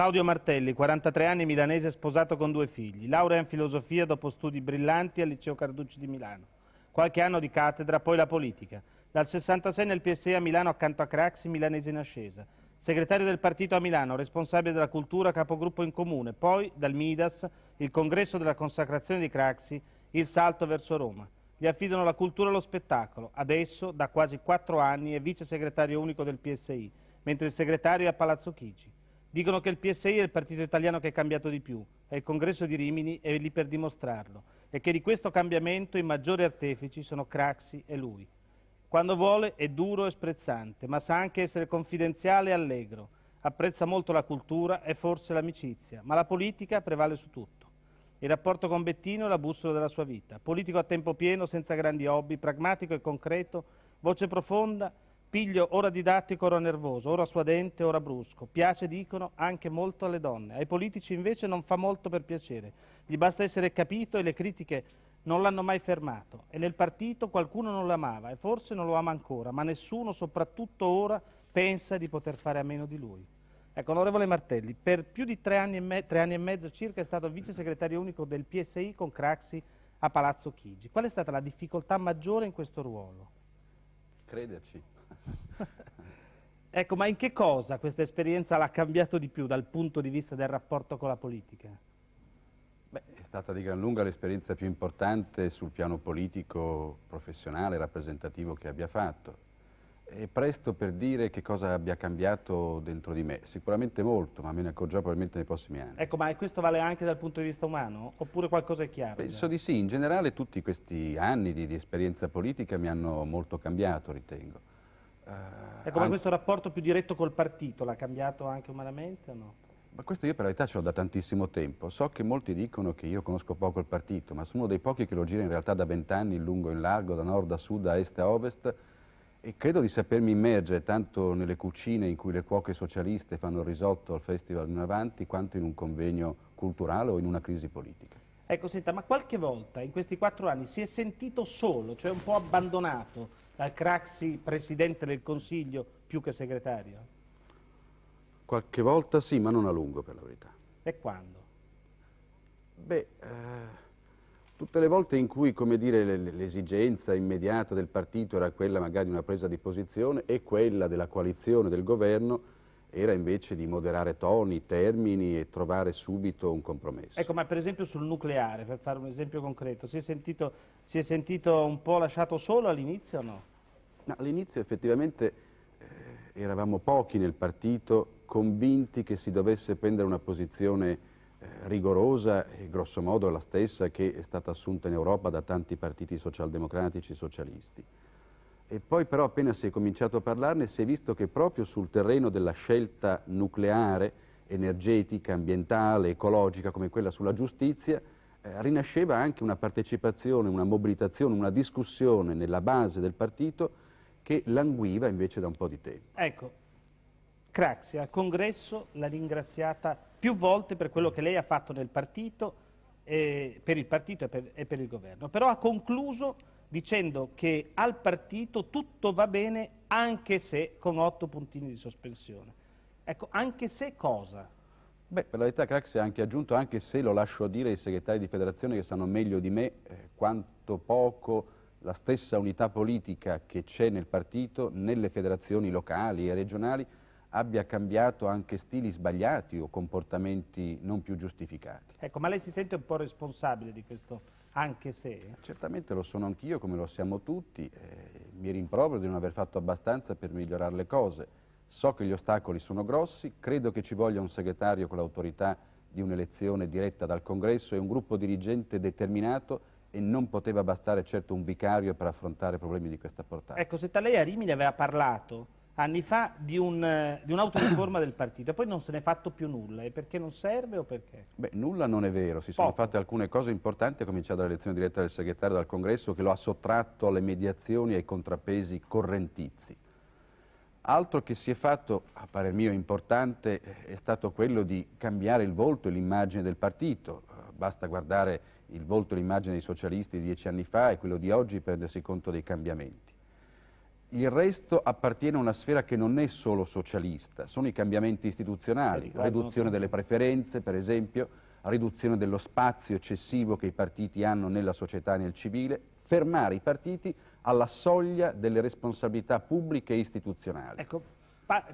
Claudio Martelli, 43 anni, milanese, sposato con due figli. Laurea in filosofia dopo studi brillanti al Liceo Carducci di Milano. Qualche anno di cattedra, poi la politica. Dal 66 nel PSE a Milano accanto a Craxi, milanese in ascesa. Segretario del partito a Milano, responsabile della cultura, capogruppo in comune. Poi, dal Midas, il congresso della consacrazione di Craxi, il salto verso Roma. Gli affidano la cultura e lo spettacolo. Adesso, da quasi quattro anni, è vice segretario unico del PSI, mentre il segretario è a Palazzo Chigi. Dicono che il PSI è il partito italiano che è cambiato di più, e il congresso di Rimini è lì per dimostrarlo, e che di questo cambiamento i maggiori artefici sono Craxi e lui. Quando vuole è duro e sprezzante, ma sa anche essere confidenziale e allegro. Apprezza molto la cultura e forse l'amicizia, ma la politica prevale su tutto. Il rapporto con Bettino è la bussola della sua vita. Politico a tempo pieno, senza grandi hobby, pragmatico e concreto, voce profonda, Piglio ora didattico, ora nervoso, ora suadente, ora brusco. Piace, dicono, anche molto alle donne. Ai politici invece non fa molto per piacere. Gli basta essere capito e le critiche non l'hanno mai fermato. E nel partito qualcuno non lo amava e forse non lo ama ancora, ma nessuno, soprattutto ora, pensa di poter fare a meno di lui. Ecco, onorevole Martelli, per più di tre anni, me, tre anni e, mezzo circa è stato vice segretario unico del PSI con Craxi a Palazzo Chigi. Qual è stata la difficoltà maggiore in questo ruolo? Crederci. ecco, ma in che cosa questa esperienza l'ha cambiato di più dal punto di vista del rapporto con la politica? Beh, è stata di gran lunga l'esperienza più importante sul piano politico, professionale, rappresentativo che abbia fatto. È presto per dire che cosa abbia cambiato dentro di me. Sicuramente molto, ma me ne accorgerò probabilmente nei prossimi anni. Ecco, ma questo vale anche dal punto di vista umano? Oppure qualcosa è chiaro? Penso di sì. In generale tutti questi anni di, di esperienza politica mi hanno molto cambiato, ritengo ecco, eh, ma questo rapporto più diretto col partito l'ha cambiato anche umanamente o no? Ma questo io per la verità ce l'ho da tantissimo tempo. So che molti dicono che io conosco poco il partito, ma sono uno dei pochi che lo gira in realtà da vent'anni, in lungo e in largo, da nord a sud, da est a ovest, e credo di sapermi immergere tanto nelle cucine in cui le cuoche socialiste fanno il risotto al festival in avanti, quanto in un convegno culturale o in una crisi politica. Ecco, senta, ma qualche volta in questi quattro anni si è sentito solo, cioè un po' abbandonato, al Craxi presidente del Consiglio più che segretario? Qualche volta sì, ma non a lungo per la verità. E quando? Beh, eh, tutte le volte in cui, l'esigenza immediata del partito era quella magari di una presa di posizione e quella della coalizione del governo era invece di moderare toni, termini e trovare subito un compromesso. Ecco, ma per esempio sul nucleare, per fare un esempio concreto, si è sentito, si è sentito un po' lasciato solo all'inizio o no? no all'inizio effettivamente eh, eravamo pochi nel partito convinti che si dovesse prendere una posizione eh, rigorosa e grossomodo la stessa che è stata assunta in Europa da tanti partiti socialdemocratici e socialisti. E poi però appena si è cominciato a parlarne si è visto che proprio sul terreno della scelta nucleare, energetica, ambientale, ecologica come quella sulla giustizia, eh, rinasceva anche una partecipazione, una mobilitazione, una discussione nella base del partito che languiva invece da un po' di tempo. Ecco, Craxi al congresso l'ha ringraziata più volte per quello che lei ha fatto nel partito, eh, per il partito e per, e per il governo, però ha concluso dicendo che al partito tutto va bene anche se con otto puntini di sospensione. Ecco, anche se cosa? Beh, per la verità Craxi è anche aggiunto, anche se lo lascio dire ai segretari di federazione che sanno meglio di me eh, quanto poco la stessa unità politica che c'è nel partito, nelle federazioni locali e regionali, abbia cambiato anche stili sbagliati o comportamenti non più giustificati. Ecco, ma lei si sente un po' responsabile di questo anche se... Certamente lo sono anch'io, come lo siamo tutti, eh, mi rimprovero di non aver fatto abbastanza per migliorare le cose. So che gli ostacoli sono grossi, credo che ci voglia un segretario con l'autorità di un'elezione diretta dal congresso e un gruppo dirigente determinato e non poteva bastare certo un vicario per affrontare problemi di questa portata. Ecco, se Talei a Rimini aveva parlato anni fa di, un, eh, di un'autoriforma del partito, poi non se ne è fatto più nulla, e perché non serve o perché? Beh, nulla non è vero, si sono fatte alcune cose importanti, a cominciare dall'elezione diretta del segretario dal congresso che lo ha sottratto alle mediazioni e ai contrapesi correntizi. Altro che si è fatto, a parer mio importante, eh, è stato quello di cambiare il volto e l'immagine del partito. Eh, basta guardare il volto e l'immagine dei socialisti di dieci anni fa e quello di oggi per rendersi conto dei cambiamenti il resto appartiene a una sfera che non è solo socialista, sono i cambiamenti istituzionali, riduzione delle preferenze per esempio, riduzione dello spazio eccessivo che i partiti hanno nella società e nel civile, fermare i partiti alla soglia delle responsabilità pubbliche e istituzionali. Ecco.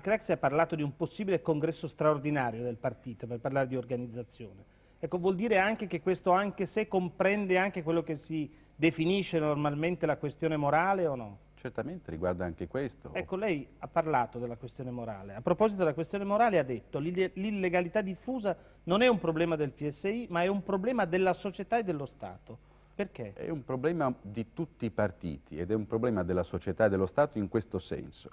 Craxi ha parlato di un possibile congresso straordinario del partito per parlare di organizzazione. Ecco, vuol dire anche che questo, anche se comprende anche quello che si definisce normalmente la questione morale o no? certamente riguarda anche questo. Ecco, lei ha parlato della questione morale. A proposito della questione morale ha detto che l'illegalità diffusa non è un problema del PSI, ma è un problema della società e dello Stato. Perché? È un problema di tutti i partiti ed è un problema della società e dello Stato in questo senso.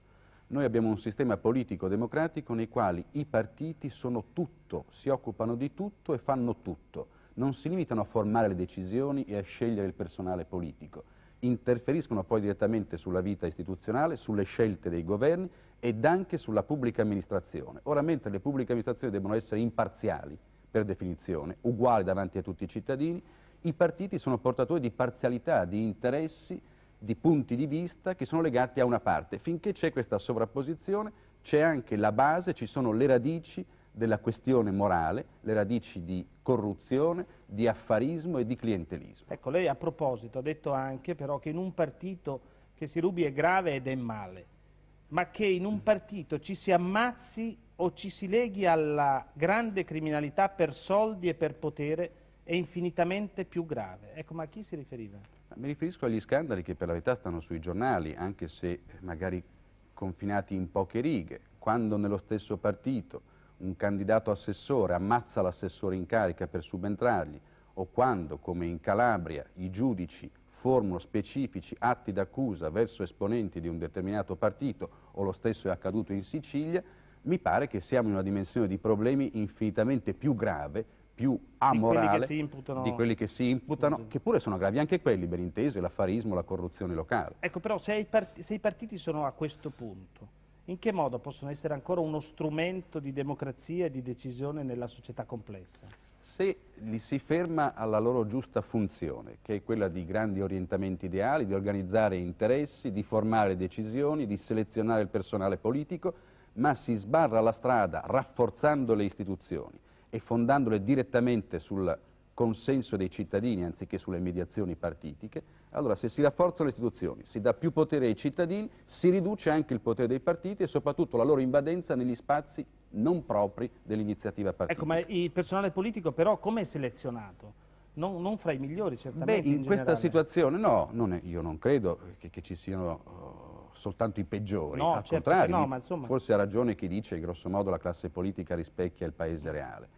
Noi abbiamo un sistema politico-democratico nei quali i partiti sono tutto, si occupano di tutto e fanno tutto. Non si limitano a formare le decisioni e a scegliere il personale politico interferiscono poi direttamente sulla vita istituzionale, sulle scelte dei governi ed anche sulla pubblica amministrazione. Ora, mentre le pubbliche amministrazioni devono essere imparziali, per definizione, uguali davanti a tutti i cittadini, i partiti sono portatori di parzialità, di interessi, di punti di vista che sono legati a una parte. Finché c'è questa sovrapposizione c'è anche la base, ci sono le radici della questione morale, le radici di corruzione, di affarismo e di clientelismo. Ecco, lei a proposito ha detto anche però che in un partito che si rubi è grave ed è male, ma che in un partito ci si ammazzi o ci si leghi alla grande criminalità per soldi e per potere è infinitamente più grave. Ecco, ma a chi si riferiva? Mi riferisco agli scandali che per la verità stanno sui giornali, anche se magari confinati in poche righe, quando nello stesso partito un candidato assessore ammazza l'assessore in carica per subentrargli, o quando, come in Calabria, i giudici formulano specifici atti d'accusa verso esponenti di un determinato partito, o lo stesso è accaduto in Sicilia, mi pare che siamo in una dimensione di problemi infinitamente più grave, più amorale di quelli che si imputano, di quelli che, si imputano che pure sono gravi anche quelli, ben inteso, l'affarismo, la corruzione locale. Ecco, però se i partiti sono a questo punto in che modo possono essere ancora uno strumento di democrazia e di decisione nella società complessa? Se li si ferma alla loro giusta funzione, che è quella di grandi orientamenti ideali, di organizzare interessi, di formare decisioni, di selezionare il personale politico, ma si sbarra la strada rafforzando le istituzioni e fondandole direttamente sul consenso dei cittadini anziché sulle mediazioni partitiche, allora, se si rafforzano le istituzioni, si dà più potere ai cittadini, si riduce anche il potere dei partiti e soprattutto la loro invadenza negli spazi non propri dell'iniziativa partitica. Ecco, ma il personale politico però come è selezionato? Non, non fra i migliori, certamente. Beh, in, in questa generale. situazione no, non è, io non credo che, che ci siano oh, soltanto i peggiori, no, al certo contrario, no, insomma... forse ha ragione chi dice che grosso modo la classe politica rispecchia il paese reale.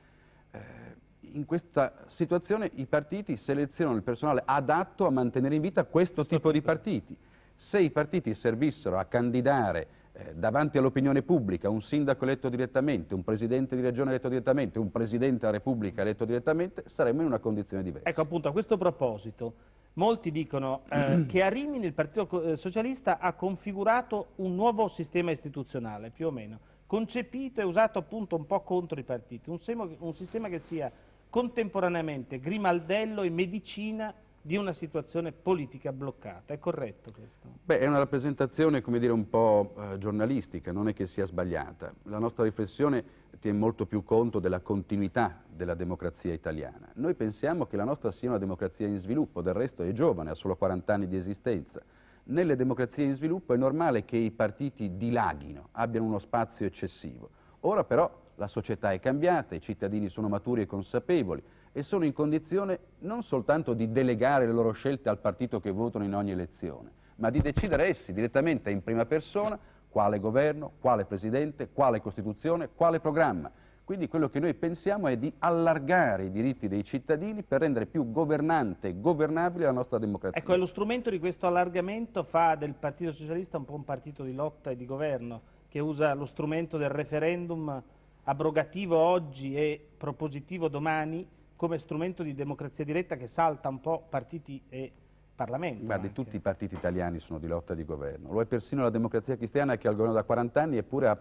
Eh, in questa situazione i partiti selezionano il personale adatto a mantenere in vita questo tipo di partiti. Se i partiti servissero a candidare eh, davanti all'opinione pubblica un sindaco eletto direttamente, un presidente di regione eletto direttamente, un presidente della Repubblica eletto direttamente, saremmo in una condizione diversa. Ecco appunto a questo proposito molti dicono eh, che a Rimini il Partito eh, Socialista ha configurato un nuovo sistema istituzionale più o meno concepito e usato appunto un po' contro i partiti, un, un sistema che sia contemporaneamente grimaldello e medicina di una situazione politica bloccata. È corretto questo? Beh, è una rappresentazione, come dire, un po' eh, giornalistica, non è che sia sbagliata. La nostra riflessione tiene molto più conto della continuità della democrazia italiana. Noi pensiamo che la nostra sia una democrazia in sviluppo, del resto è giovane, ha solo 40 anni di esistenza. Nelle democrazie in sviluppo è normale che i partiti dilaghino, abbiano uno spazio eccessivo. Ora però la società è cambiata, i cittadini sono maturi e consapevoli e sono in condizione non soltanto di delegare le loro scelte al partito che votano in ogni elezione, ma di decidere essi direttamente in prima persona quale governo, quale presidente, quale Costituzione, quale programma. Quindi quello che noi pensiamo è di allargare i diritti dei cittadini per rendere più governante e governabile la nostra democrazia. Ecco, lo strumento di questo allargamento fa del Partito Socialista un po' un partito di lotta e di governo, che usa lo strumento del referendum abrogativo oggi e propositivo domani come strumento di democrazia diretta che salta un po' partiti e Parlamento. Guardi, anche. tutti i partiti italiani sono di lotta di governo. Lo è persino la democrazia cristiana che ha il governo da 40 anni eppure ha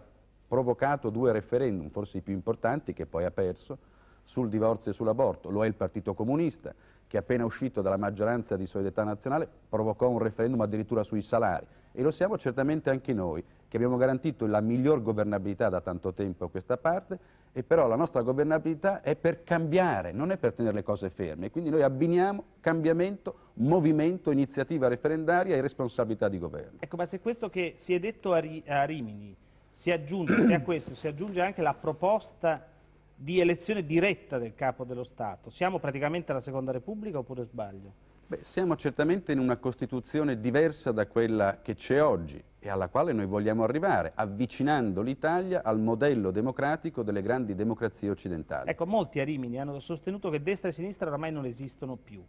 provocato due referendum, forse i più importanti, che poi ha perso, sul divorzio e sull'aborto. Lo è il Partito Comunista, che appena uscito dalla maggioranza di solidarietà nazionale provocò un referendum addirittura sui salari. E lo siamo certamente anche noi che abbiamo garantito la miglior governabilità da tanto tempo a questa parte, e però la nostra governabilità è per cambiare, non è per tenere le cose ferme. Quindi noi abbiniamo cambiamento, movimento, iniziativa referendaria e responsabilità di governo. Ecco, ma se questo che si è detto a, Ri a Rimini si aggiunge, a questo si aggiunge anche la proposta di elezione diretta del capo dello Stato, siamo praticamente alla seconda repubblica oppure sbaglio? Beh, siamo certamente in una Costituzione diversa da quella che c'è oggi e alla quale noi vogliamo arrivare, avvicinando l'Italia al modello democratico delle grandi democrazie occidentali. Ecco, molti a Rimini hanno sostenuto che destra e sinistra ormai non esistono più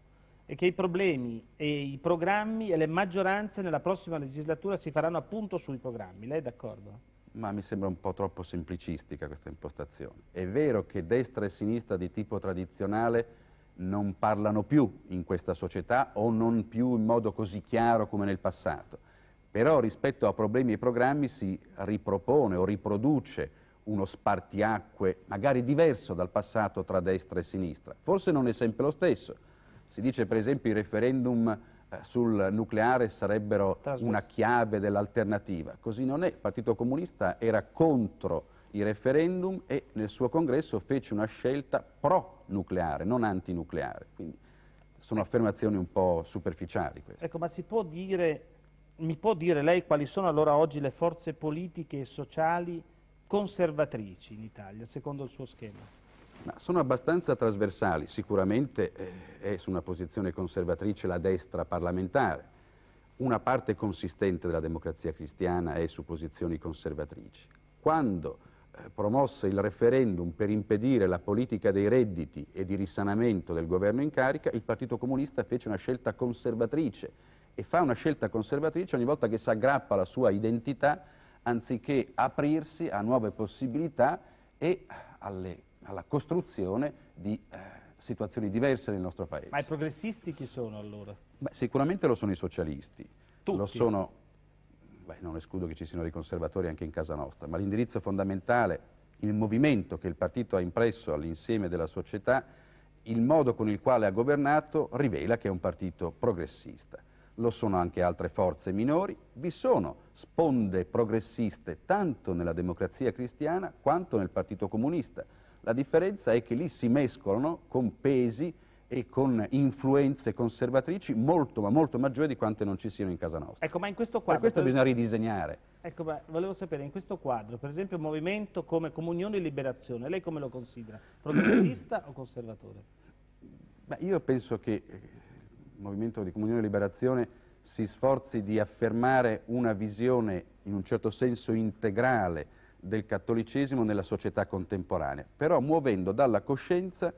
e che i problemi e i programmi e le maggioranze nella prossima legislatura si faranno appunto sui programmi. Lei è d'accordo? ma mi sembra un po' troppo semplicistica questa impostazione. È vero che destra e sinistra di tipo tradizionale non parlano più in questa società o non più in modo così chiaro come nel passato. Però rispetto a problemi e programmi si ripropone o riproduce uno spartiacque magari diverso dal passato tra destra e sinistra. Forse non è sempre lo stesso. Si dice per esempio i referendum eh, sul nucleare sarebbero una chiave dell'alternativa. Così non è. Il Partito Comunista era contro i referendum e nel suo congresso fece una scelta pro nucleare non antinucleare. Quindi sono affermazioni un po' superficiali queste. Ecco, ma si può dire, mi può dire lei quali sono allora oggi le forze politiche e sociali conservatrici in Italia, secondo il suo schema? Ma sono abbastanza trasversali, sicuramente eh, è su una posizione conservatrice la destra parlamentare, una parte consistente della democrazia cristiana è su posizioni conservatrici. Quando promosse il referendum per impedire la politica dei redditi e di risanamento del governo in carica, il Partito Comunista fece una scelta conservatrice e fa una scelta conservatrice ogni volta che si aggrappa alla sua identità anziché aprirsi a nuove possibilità e alle, alla costruzione di eh, situazioni diverse nel nostro Paese. Ma i progressisti chi sono allora? Beh, sicuramente lo sono i socialisti. Tutti. Lo sono beh, non escludo che ci siano dei conservatori anche in casa nostra, ma l'indirizzo fondamentale, il movimento che il partito ha impresso all'insieme della società, il modo con il quale ha governato rivela che è un partito progressista. Lo sono anche altre forze minori, vi sono sponde progressiste tanto nella democrazia cristiana quanto nel partito comunista. La differenza è che lì si mescolano con pesi e con influenze conservatrici molto ma molto maggiori di quante non ci siano in casa nostra. Ecco, ma in questo quadro, per questo per... bisogna ridisegnare. Ecco, ma volevo sapere, in questo quadro, per esempio, un movimento come Comunione e Liberazione, lei come lo considera? Progressista o conservatore? Beh, io penso che eh, il movimento di Comunione e Liberazione si sforzi di affermare una visione, in un certo senso, integrale del cattolicesimo nella società contemporanea, però muovendo dalla coscienza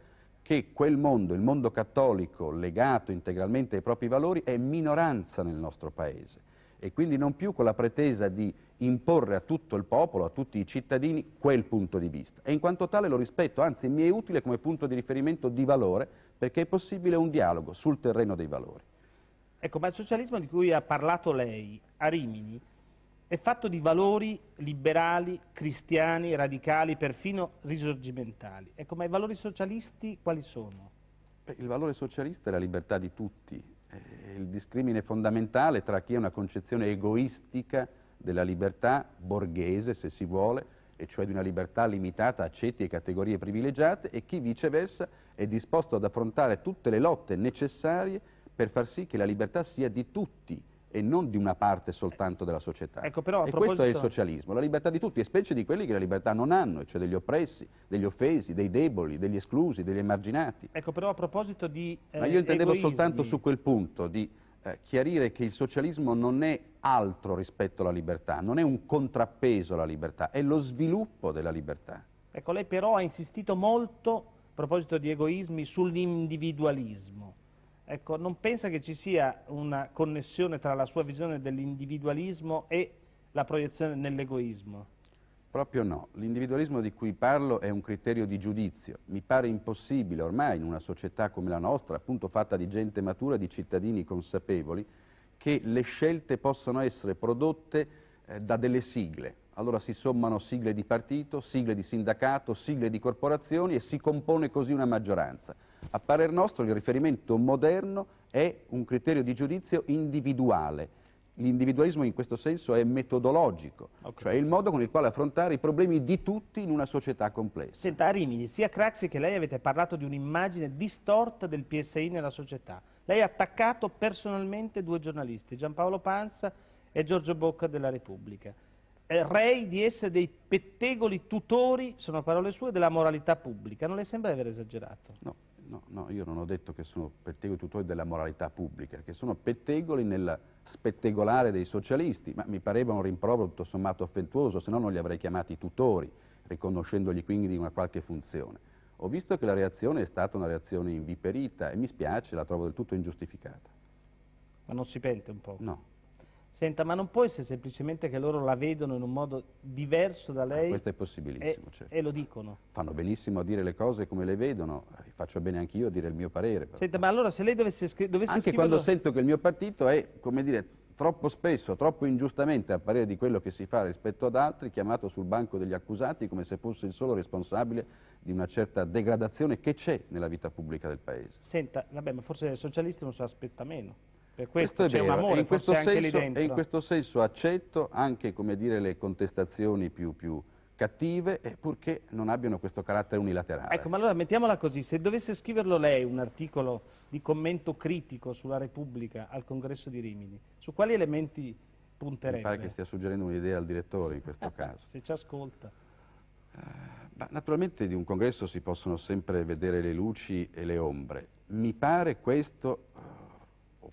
che quel mondo, il mondo cattolico legato integralmente ai propri valori, è minoranza nel nostro Paese e quindi non più con la pretesa di imporre a tutto il popolo, a tutti i cittadini, quel punto di vista. E in quanto tale lo rispetto, anzi mi è utile come punto di riferimento di valore perché è possibile un dialogo sul terreno dei valori. Ecco, ma il socialismo di cui ha parlato lei a Rimini è fatto di valori liberali, cristiani, radicali, perfino risorgimentali. Ecco, ma i valori socialisti quali sono? Beh, il valore socialista è la libertà di tutti, è il discrimine fondamentale tra chi ha una concezione egoistica della libertà, borghese se si vuole, e cioè di una libertà limitata a ceti e categorie privilegiate, e chi viceversa è disposto ad affrontare tutte le lotte necessarie per far sì che la libertà sia di tutti, e non di una parte soltanto della società. Ecco, però, e proposito... questo è il socialismo, la libertà di tutti, e specie di quelli che la libertà non hanno, cioè degli oppressi, degli offesi, dei deboli, degli esclusi, degli emarginati. Ecco, però a proposito di... Eh, Ma io eh, intendevo egoismi. soltanto su quel punto, di eh, chiarire che il socialismo non è altro rispetto alla libertà, non è un contrappeso alla libertà, è lo sviluppo della libertà. Ecco, lei però ha insistito molto, a proposito di egoismi, sull'individualismo. Ecco, non pensa che ci sia una connessione tra la sua visione dell'individualismo e la proiezione nell'egoismo? Proprio no. L'individualismo di cui parlo è un criterio di giudizio. Mi pare impossibile ormai in una società come la nostra, appunto fatta di gente matura, di cittadini consapevoli, che le scelte possano essere prodotte eh, da delle sigle. Allora si sommano sigle di partito, sigle di sindacato, sigle di corporazioni e si compone così una maggioranza. A parer nostro il riferimento moderno è un criterio di giudizio individuale. L'individualismo in questo senso è metodologico, okay. cioè il modo con il quale affrontare i problemi di tutti in una società complessa. Senta, Rimini, sia Craxi che lei avete parlato di un'immagine distorta del PSI nella società. Lei ha attaccato personalmente due giornalisti, Giampaolo Panza e Giorgio Bocca della Repubblica. Eh, rei di essere dei pettegoli tutori, sono parole sue, della moralità pubblica. Non le sembra di aver esagerato? No. No, no, io non ho detto che sono pettegoli tutori della moralità pubblica, che sono pettegoli nel spettegolare dei socialisti, ma mi pareva un rimprovero tutto sommato affettuoso, se no non li avrei chiamati tutori, riconoscendogli quindi una qualche funzione. Ho visto che la reazione è stata una reazione inviperita e mi spiace, la trovo del tutto ingiustificata. Ma non si pente un po'? No. Senta, ma non può essere semplicemente che loro la vedono in un modo diverso da ah, lei? Ah, questo è possibilissimo. E, certo. e, lo dicono. Fanno benissimo a dire le cose come le vedono, eh, faccio bene anch'io a dire il mio parere. Però. Senta, ma allora se lei dovesse, scri dovesse Anche scriverlo... quando sento che il mio partito è, come dire, troppo spesso, troppo ingiustamente a parere di quello che si fa rispetto ad altri, chiamato sul banco degli accusati come se fosse il solo responsabile di una certa degradazione che c'è nella vita pubblica del Paese. Senta, vabbè, ma forse i socialisti non si aspetta meno. Per questo, questo è vero, amore, e in questo, senso, e in questo senso accetto anche dire, le contestazioni più, più cattive eh, purché non abbiano questo carattere unilaterale. Ecco, ma allora mettiamola così, se dovesse scriverlo lei un articolo di commento critico sulla Repubblica al congresso di Rimini, su quali elementi punterebbe? Mi pare che stia suggerendo un'idea al direttore in questo eh, caso. Se ci ascolta. Uh, naturalmente di un congresso si possono sempre vedere le luci e le ombre. Mi pare questo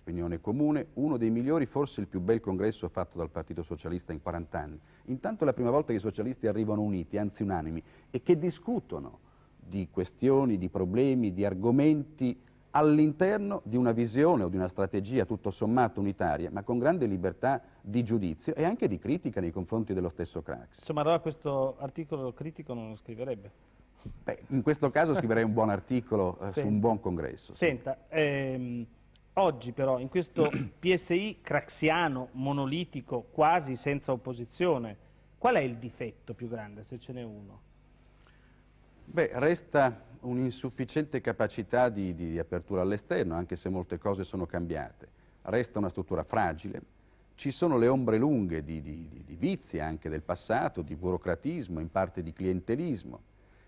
opinione comune, uno dei migliori, forse il più bel congresso fatto dal Partito Socialista in 40 anni. Intanto è la prima volta che i socialisti arrivano uniti, anzi unanimi, e che discutono di questioni, di problemi, di argomenti all'interno di una visione o di una strategia tutto sommato unitaria, ma con grande libertà di giudizio e anche di critica nei confronti dello stesso Crax. Insomma, allora questo articolo critico non lo scriverebbe? Beh, in questo caso scriverei un buon articolo eh, su un buon congresso. Senta, sì. ehm, Oggi però, in questo PSI craxiano, monolitico, quasi senza opposizione, qual è il difetto più grande, se ce n'è uno? Beh, resta un'insufficiente capacità di, di apertura all'esterno, anche se molte cose sono cambiate. Resta una struttura fragile, ci sono le ombre lunghe di, di, di vizi anche del passato, di burocratismo, in parte di clientelismo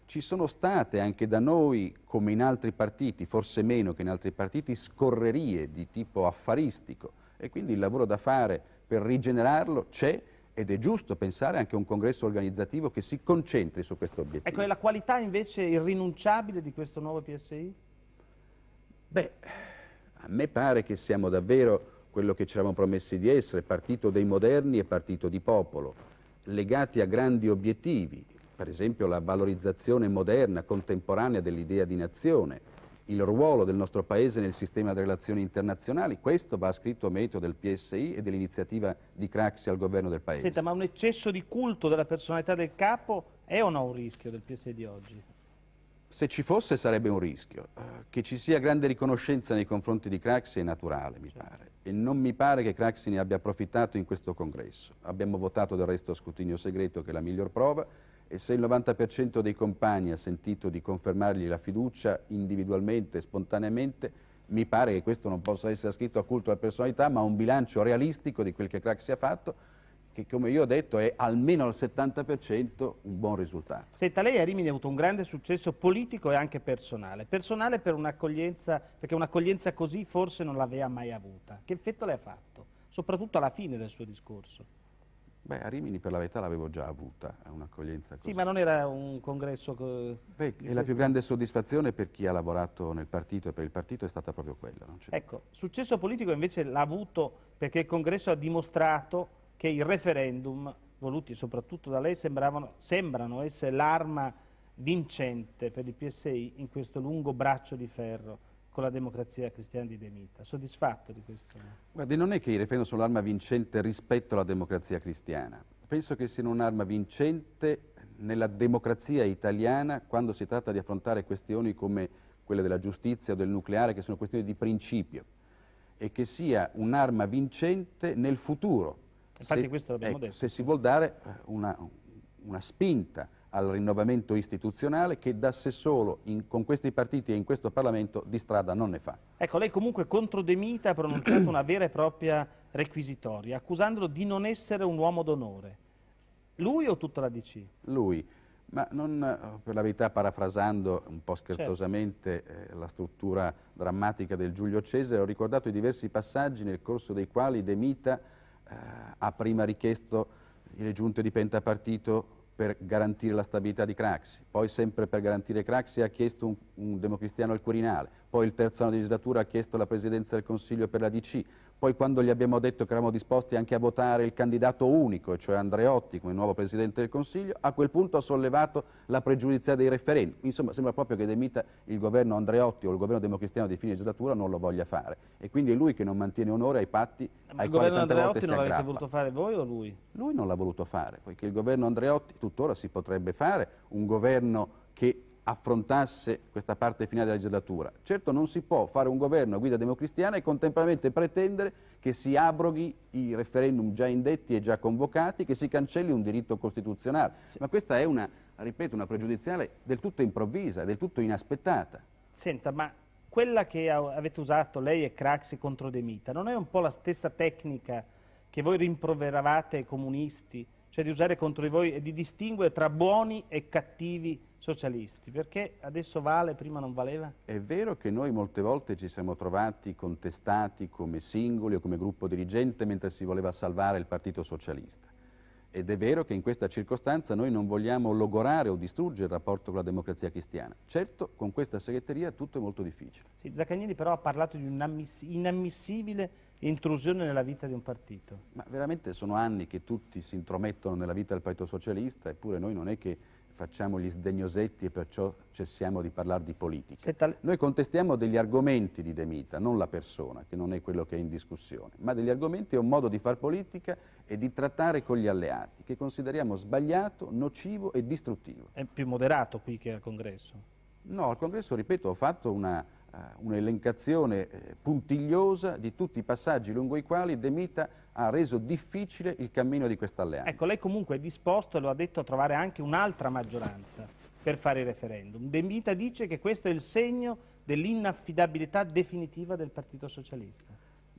ci sono state anche da noi, come in altri partiti, forse meno che in altri partiti, scorrerie di tipo affaristico e quindi il lavoro da fare per rigenerarlo c'è ed è giusto pensare anche a un congresso organizzativo che si concentri su questo obiettivo. Ecco, è la qualità invece irrinunciabile di questo nuovo PSI? Beh, a me pare che siamo davvero quello che ci eravamo promessi di essere, partito dei moderni e partito di popolo, legati a grandi obiettivi, per esempio la valorizzazione moderna, contemporanea dell'idea di nazione, il ruolo del nostro Paese nel sistema di relazioni internazionali, questo va scritto a merito del PSI e dell'iniziativa di Craxi al governo del Paese. Senta, ma un eccesso di culto della personalità del capo è o no un rischio del PSI di oggi? Se ci fosse sarebbe un rischio. Eh, che ci sia grande riconoscenza nei confronti di Craxi è naturale, mi certo. pare. E non mi pare che Craxi ne abbia approfittato in questo congresso. Abbiamo votato del resto a scrutinio segreto, che è la miglior prova, e se il 90% dei compagni ha sentito di confermargli la fiducia individualmente, spontaneamente, mi pare che questo non possa essere scritto a culto della personalità, ma un bilancio realistico di quel che Crack si è fatto, che come io ho detto è almeno al 70% un buon risultato. Senta, lei a Rimini ha avuto un grande successo politico e anche personale. Personale per un'accoglienza, perché un'accoglienza così forse non l'aveva mai avuta. Che effetto le ha fatto? Soprattutto alla fine del suo discorso. Beh, a Rimini per la verità l'avevo già avuta, un'accoglienza così. Sì, ma non era un congresso... Che... Beh, e la più grande soddisfazione per chi ha lavorato nel partito e per il partito è stata proprio quella. ecco, successo politico invece l'ha avuto perché il congresso ha dimostrato che i referendum, voluti soprattutto da lei, sembrano essere l'arma vincente per il PSI in questo lungo braccio di ferro con la democrazia cristiana di De Mita. Soddisfatto di questo? Guardi, non è che i referendum sono l'arma vincente rispetto alla democrazia cristiana. Penso che siano un'arma vincente nella democrazia italiana quando si tratta di affrontare questioni come quelle della giustizia o del nucleare, che sono questioni di principio, e che sia un'arma vincente nel futuro. Infatti se, questo l'abbiamo ecco, detto. Se si vuol dare eh, una, una spinta al rinnovamento istituzionale che da sé solo in, con questi partiti e in questo Parlamento di strada non ne fa. Ecco, lei comunque contro De Mita ha pronunciato una vera e propria requisitoria, accusandolo di non essere un uomo d'onore. Lui o tutta la DC? Lui, ma non per la verità parafrasando un po' certo. scherzosamente certo. eh, la struttura drammatica del Giulio Cesare, ho ricordato i diversi passaggi nel corso dei quali De Mita eh, ha prima richiesto le giunte di pentapartito per garantire la stabilità di Craxi, poi sempre per garantire Craxi ha chiesto un, un democristiano al Quirinale, poi il terzo anno di legislatura ha chiesto la presidenza del Consiglio per la DC, poi quando gli abbiamo detto che eravamo disposti anche a votare il candidato unico, cioè Andreotti come nuovo Presidente del Consiglio, a quel punto ha sollevato la pregiudiziale dei referendum. Insomma, sembra proprio che De Mita il governo Andreotti o il governo democristiano di fine legislatura non lo voglia fare. E quindi è lui che non mantiene onore ai patti Ma ai quali tante Andreotti volte si aggrappa. il governo Andreotti non l'avete voluto fare voi o lui? Lui non l'ha voluto fare, poiché il governo Andreotti tuttora si potrebbe fare, un governo che affrontasse questa parte finale della legislatura. Certo non si può fare un governo a guida democristiana e contemporaneamente pretendere che si abroghi i referendum già indetti e già convocati, che si cancelli un diritto costituzionale. Sì. Ma questa è una, ripeto, una pregiudiziale del tutto improvvisa, del tutto inaspettata. Senta, ma quella che avete usato lei e Craxi contro De Mita non è un po' la stessa tecnica che voi rimproveravate ai comunisti cioè di usare contro di voi e di distinguere tra buoni e cattivi socialisti, perché adesso vale, prima non valeva? È vero che noi molte volte ci siamo trovati contestati come singoli o come gruppo dirigente mentre si voleva salvare il Partito Socialista. Ed è vero che in questa circostanza noi non vogliamo logorare o distruggere il rapporto con la democrazia cristiana. Certo, con questa segreteria tutto è molto difficile. Sì, Zaccagnini però ha parlato di un inammissibile intrusione nella vita di un partito. Ma veramente sono anni che tutti si intromettono nella vita del Partito Socialista, eppure noi non è che facciamo gli sdegnosetti e perciò cessiamo di parlare di politica. Tale... Noi contestiamo degli argomenti di De Mita, non la persona, che non è quello che è in discussione, ma degli argomenti e un modo di far politica e di trattare con gli alleati, che consideriamo sbagliato, nocivo e distruttivo. È più moderato qui che al Congresso? No, al Congresso, ripeto, ho fatto una eh, un'elencazione eh, puntigliosa di tutti i passaggi lungo i quali De Mita ha reso difficile il cammino di questa alleanza. Ecco, lei comunque è disposto, lo ha detto, a trovare anche un'altra maggioranza per fare il referendum. De Mita dice che questo è il segno dell'inaffidabilità definitiva del Partito Socialista.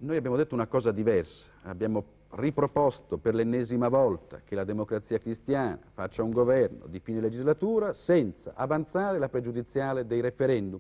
Noi abbiamo detto una cosa diversa, abbiamo riproposto per l'ennesima volta che la democrazia cristiana faccia un governo di fine legislatura senza avanzare la pregiudiziale dei referendum.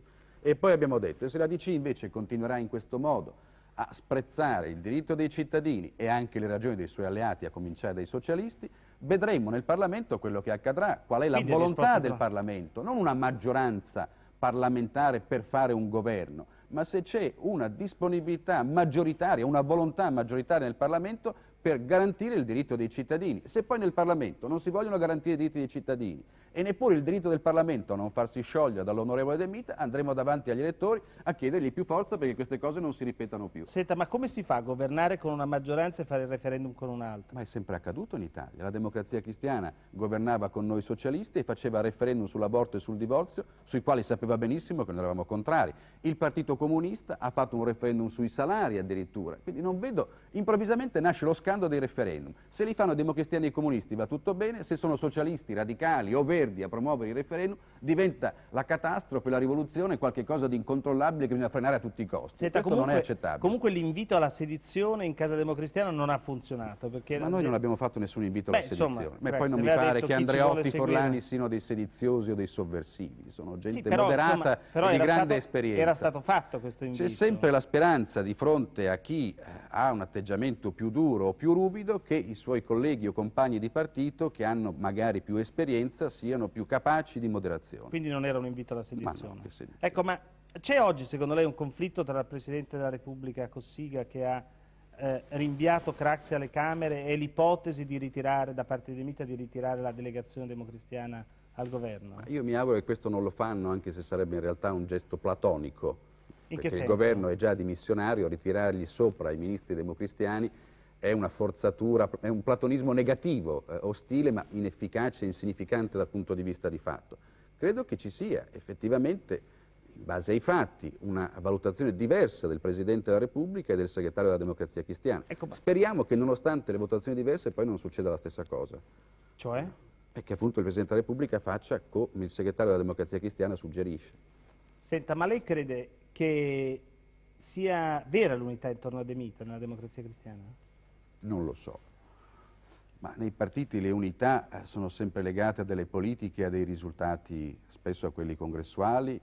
E poi abbiamo detto, e se la DC invece continuerà in questo modo a sprezzare il diritto dei cittadini e anche le ragioni dei suoi alleati, a cominciare dai socialisti, vedremo nel Parlamento quello che accadrà, qual è la Quindi volontà del Parlamento, non una maggioranza parlamentare per fare un governo, ma se c'è una disponibilità maggioritaria, una volontà maggioritaria nel Parlamento per garantire il diritto dei cittadini. Se poi nel Parlamento non si vogliono garantire i diritti dei cittadini e neppure il diritto del Parlamento a non farsi sciogliere dall'onorevole De Mita, andremo davanti agli elettori a chiedergli più forza perché queste cose non si ripetano più. Senta, ma come si fa a governare con una maggioranza e fare il referendum con un'altra? Ma è sempre accaduto in Italia. La democrazia cristiana governava con noi socialisti e faceva referendum sull'aborto e sul divorzio, sui quali sapeva benissimo che noi eravamo contrari. Il Partito Comunista ha fatto un referendum sui salari addirittura. Quindi non vedo, improvvisamente nasce lo scandalo dei referendum. Se li fanno democristiani e comunisti va tutto bene, se sono socialisti, radicali o veri, Verdi a promuovere il referendum, diventa la catastrofe, la rivoluzione, qualcosa di incontrollabile che bisogna frenare a tutti i costi. Senta, Questo comunque, non è accettabile. Comunque l'invito alla sedizione in Casa Democristiana non ha funzionato. Ma noi non abbiamo fatto nessun invito alla Beh, sedizione. Insomma, Beh, poi non mi pare che Andreotti e Forlani siano dei sediziosi o dei sovversivi, sono gente sì, però, moderata insomma, e di grande stato, esperienza. Era stato fatto questo invito. C'è sempre la speranza di fronte a chi eh, ha un atteggiamento più duro o più ruvido che i suoi colleghi o compagni di partito che hanno magari più esperienza siano siano più capaci di moderazione. Quindi non era un invito alla sedizione. Ma sedizione. Ecco, ma c'è oggi secondo lei un conflitto tra il Presidente della Repubblica Cossiga che ha eh, rinviato Craxi alle Camere e l'ipotesi di ritirare da parte di Mita di ritirare la delegazione democristiana al governo? Ma io mi auguro che questo non lo fanno anche se sarebbe in realtà un gesto platonico. perché il governo è già dimissionario, ritirargli sopra i ministri democristiani è una forzatura, è un platonismo negativo, eh, ostile ma inefficace, insignificante dal punto di vista di fatto. Credo che ci sia effettivamente, in base ai fatti, una valutazione diversa del Presidente della Repubblica e del Segretario della Democrazia Cristiana. Ecco, Speriamo che nonostante le votazioni diverse poi non succeda la stessa cosa. Cioè? E che appunto il Presidente della Repubblica faccia come il Segretario della Democrazia Cristiana suggerisce. Senta, ma lei crede che sia vera l'unità intorno a De Mita nella Democrazia Cristiana? Non lo so. Ma nei partiti le unità eh, sono sempre legate a delle politiche, a dei risultati, spesso a quelli congressuali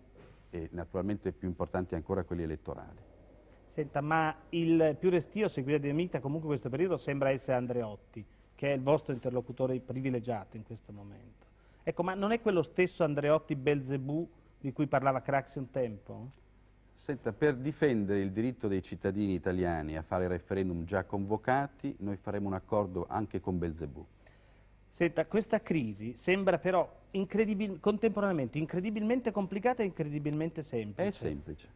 e naturalmente più importanti ancora a quelli elettorali. Senta, ma il più restio a seguire di Mita comunque in questo periodo sembra essere Andreotti, che è il vostro interlocutore privilegiato in questo momento. Ecco, ma non è quello stesso Andreotti Belzebù di cui parlava Craxi un tempo? Senta, per difendere il diritto dei cittadini italiani a fare referendum già convocati, noi faremo un accordo anche con Belzebù. Senta, questa crisi sembra però incredibil contemporaneamente incredibilmente complicata e incredibilmente semplice. È semplice.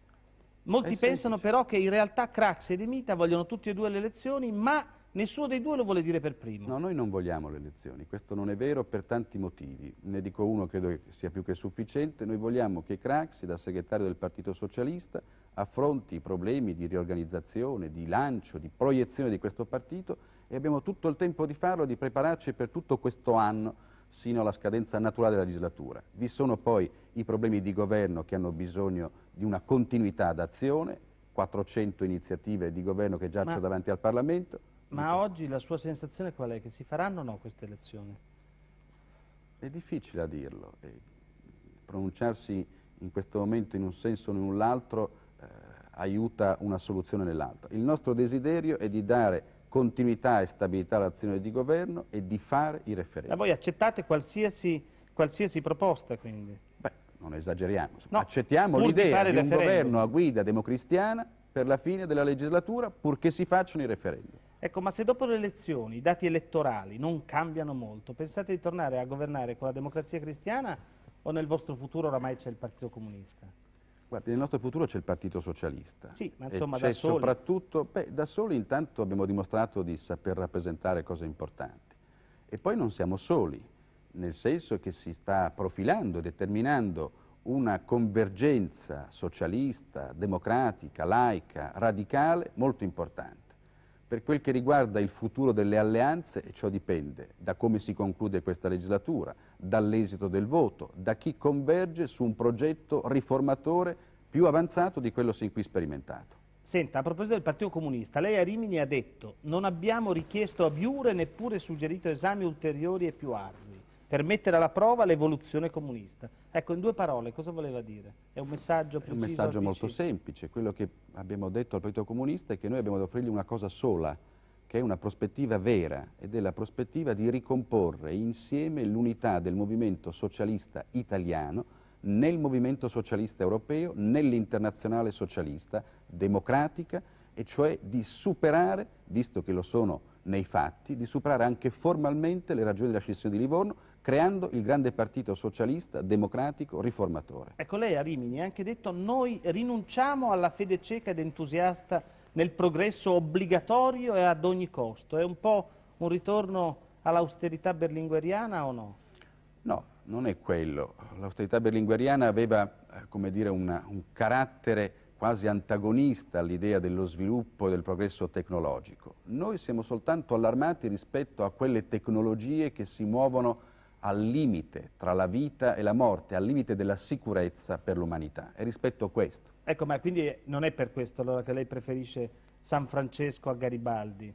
Molti È pensano semplice. però che in realtà Crax ed Emita vogliono tutti e due le elezioni, ma Nessuno dei due lo vuole dire per primo. No, noi non vogliamo le elezioni, questo non è vero per tanti motivi. Ne dico uno, credo che sia più che sufficiente. Noi vogliamo che Craxi, da segretario del Partito Socialista, affronti i problemi di riorganizzazione, di lancio, di proiezione di questo partito e abbiamo tutto il tempo di farlo, di prepararci per tutto questo anno sino alla scadenza naturale della legislatura. Vi sono poi i problemi di governo che hanno bisogno di una continuità d'azione, 400 iniziative di governo che giacciono Ma... davanti al Parlamento, ma oggi la sua sensazione qual è? Che si faranno o no queste elezioni? È difficile a dirlo. E eh, pronunciarsi in questo momento in un senso o in un altro eh, aiuta una soluzione nell'altra. Il nostro desiderio è di dare continuità e stabilità all'azione di governo e di fare i referendum. Ma voi accettate qualsiasi, qualsiasi proposta quindi? Beh, non esageriamo. No, Accettiamo l'idea di, di un governo a guida democristiana per la fine della legislatura purché si facciano i referendum. Ecco, ma se dopo le elezioni i dati elettorali non cambiano molto, pensate di tornare a governare con la democrazia cristiana o nel vostro futuro oramai c'è il Partito Comunista? Guardi, nel nostro futuro c'è il Partito Socialista. Sì, ma insomma da soli... soprattutto, beh, da soli intanto abbiamo dimostrato di saper rappresentare cose importanti. E poi non siamo soli, nel senso che si sta profilando, determinando una convergenza socialista, democratica, laica, radicale, molto importante. Per quel che riguarda il futuro delle alleanze, ciò dipende da come si conclude questa legislatura, dall'esito del voto, da chi converge su un progetto riformatore più avanzato di quello sin qui sperimentato. Senta, a proposito del Partito Comunista, lei a Rimini ha detto non abbiamo richiesto a Biure neppure suggerito esami ulteriori e più ardi per mettere alla prova l'evoluzione comunista. Ecco, in due parole, cosa voleva dire? È un messaggio preciso? È un messaggio molto semplice. Quello che abbiamo detto al Partito Comunista è che noi abbiamo da offrirgli una cosa sola, che è una prospettiva vera ed è la prospettiva di ricomporre insieme l'unità del movimento socialista italiano nel movimento socialista europeo, nell'internazionale socialista democratica e cioè di superare, visto che lo sono nei fatti, di superare anche formalmente le ragioni della scissione di Livorno creando il grande partito socialista, democratico, riformatore. Ecco, lei a Rimini ha anche detto noi rinunciamo alla fede cieca ed entusiasta nel progresso obbligatorio e ad ogni costo. È un po' un ritorno all'austerità berlingueriana o no? No, non è quello. L'austerità berlingueriana aveva, eh, come dire, una, un carattere quasi antagonista all'idea dello sviluppo e del progresso tecnologico. Noi siamo soltanto allarmati rispetto a quelle tecnologie che si muovono al limite tra la vita e la morte, al limite della sicurezza per l'umanità. E rispetto a questo. Ecco, ma quindi non è per questo allora che lei preferisce San Francesco a Garibaldi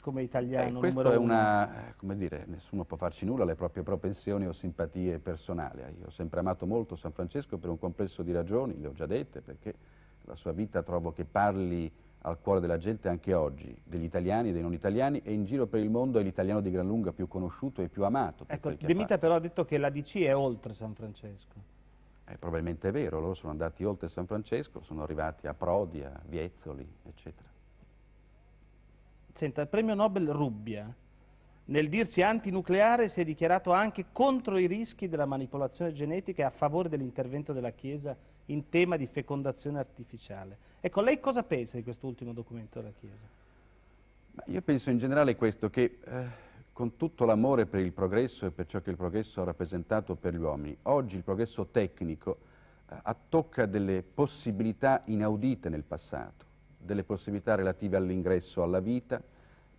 come italiano? Eh, questo è una, eh, come dire, nessuno può farci nulla alle proprie propensioni o simpatie personali. Eh, io ho sempre amato molto San Francesco per un complesso di ragioni, le ho già dette, perché la sua vita trovo che parli al cuore della gente anche oggi, degli italiani e dei non italiani, e in giro per il mondo è l'italiano di gran lunga più conosciuto e più amato. ecco, Demita però ha detto che la DC è oltre San Francesco. Eh, è probabilmente vero, loro sono andati oltre San Francesco, sono arrivati a Prodi, a Viezzoli, eccetera. Senta, il premio Nobel Rubbia, nel dirsi antinucleare, si è dichiarato anche contro i rischi della manipolazione genetica e a favore dell'intervento della Chiesa in tema di fecondazione artificiale. Ecco, lei cosa pensa di quest'ultimo documento della Chiesa? Io penso in generale questo, che eh, con tutto l'amore per il progresso e per ciò che il progresso ha rappresentato per gli uomini, oggi il progresso tecnico eh, attocca delle possibilità inaudite nel passato, delle possibilità relative all'ingresso alla vita,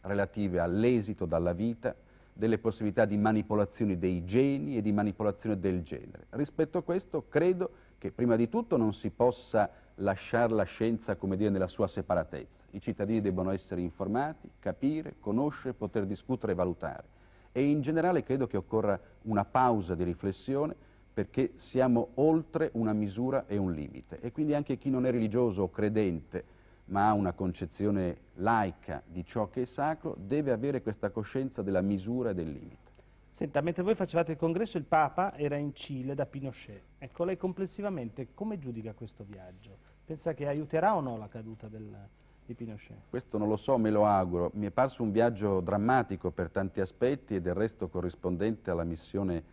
relative all'esito dalla vita, delle possibilità di manipolazione dei geni e di manipolazione del genere. Rispetto a questo credo che prima di tutto non si possa lasciare la scienza, come dire, nella sua separatezza. I cittadini debbono essere informati, capire, conoscere, poter discutere e valutare. E in generale credo che occorra una pausa di riflessione perché siamo oltre una misura e un limite. E quindi anche chi non è religioso o credente, ma ha una concezione laica di ciò che è sacro, deve avere questa coscienza della misura e del limite. Senta, mentre voi facevate il congresso il Papa era in Cile da Pinochet. Ecco, lei complessivamente come giudica questo viaggio? Pensa che aiuterà o no la caduta del, di Pinochet? Questo non lo so, me lo auguro. Mi è parso un viaggio drammatico per tanti aspetti e del resto corrispondente alla missione,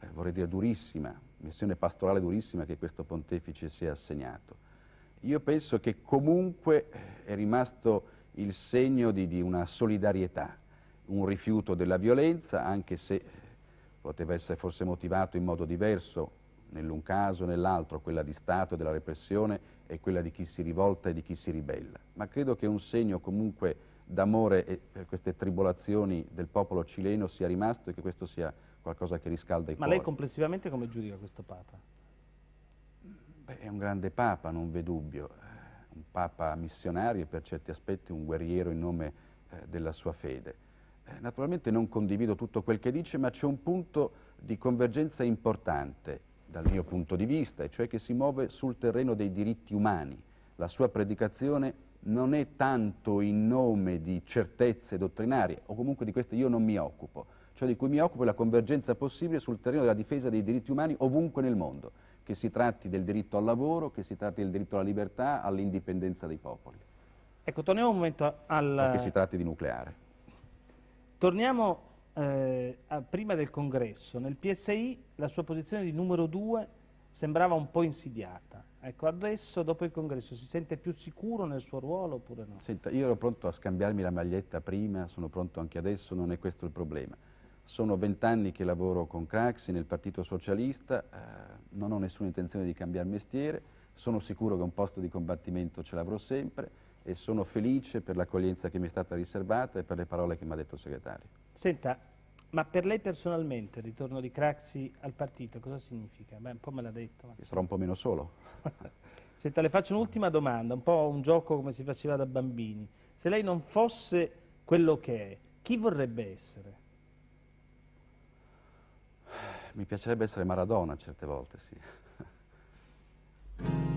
eh, vorrei dire, durissima, missione pastorale durissima che questo pontefice si è assegnato. Io penso che comunque eh, è rimasto il segno di, di una solidarietà un rifiuto della violenza, anche se eh, poteva essere forse motivato in modo diverso nell'un caso o nell'altro, quella di Stato e della repressione e quella di chi si rivolta e di chi si ribella. Ma credo che un segno comunque d'amore per queste tribolazioni del popolo cileno sia rimasto e che questo sia qualcosa che riscalda i Ma cuori. Ma lei complessivamente come giudica questo Papa? Beh, è un grande Papa, non v'è dubbio. Eh, un Papa missionario e per certi aspetti un guerriero in nome eh, della sua fede eh, naturalmente non condivido tutto quel che dice, ma c'è un punto di convergenza importante dal mio punto di vista, e cioè che si muove sul terreno dei diritti umani. La sua predicazione non è tanto in nome di certezze dottrinarie, o comunque di queste io non mi occupo, ciò cioè di cui mi occupo è la convergenza possibile sul terreno della difesa dei diritti umani ovunque nel mondo, che si tratti del diritto al lavoro, che si tratti del diritto alla libertà, all'indipendenza dei popoli. Ecco, torniamo un momento al... O che si tratti di nucleare. Torniamo eh, a, prima del congresso. Nel PSI la sua posizione di numero due sembrava un po' insidiata. Ecco, adesso dopo il congresso si sente più sicuro nel suo ruolo oppure no? Senta, io ero pronto a scambiarmi la maglietta prima, sono pronto anche adesso, non è questo il problema. Sono vent'anni che lavoro con Craxi nel Partito Socialista, eh, non ho nessuna intenzione di cambiare mestiere, sono sicuro che un posto di combattimento ce l'avrò sempre, e sono felice per l'accoglienza che mi è stata riservata e per le parole che mi ha detto il segretario. Senta, ma per lei personalmente il ritorno di Craxi al partito cosa significa? Beh, un po' me l'ha detto. Ma... Sarò un po' meno solo. Senta, le faccio un'ultima domanda, un po' un gioco come si faceva da bambini. Se lei non fosse quello che è, chi vorrebbe essere? Mi piacerebbe essere Maradona certe volte, sì.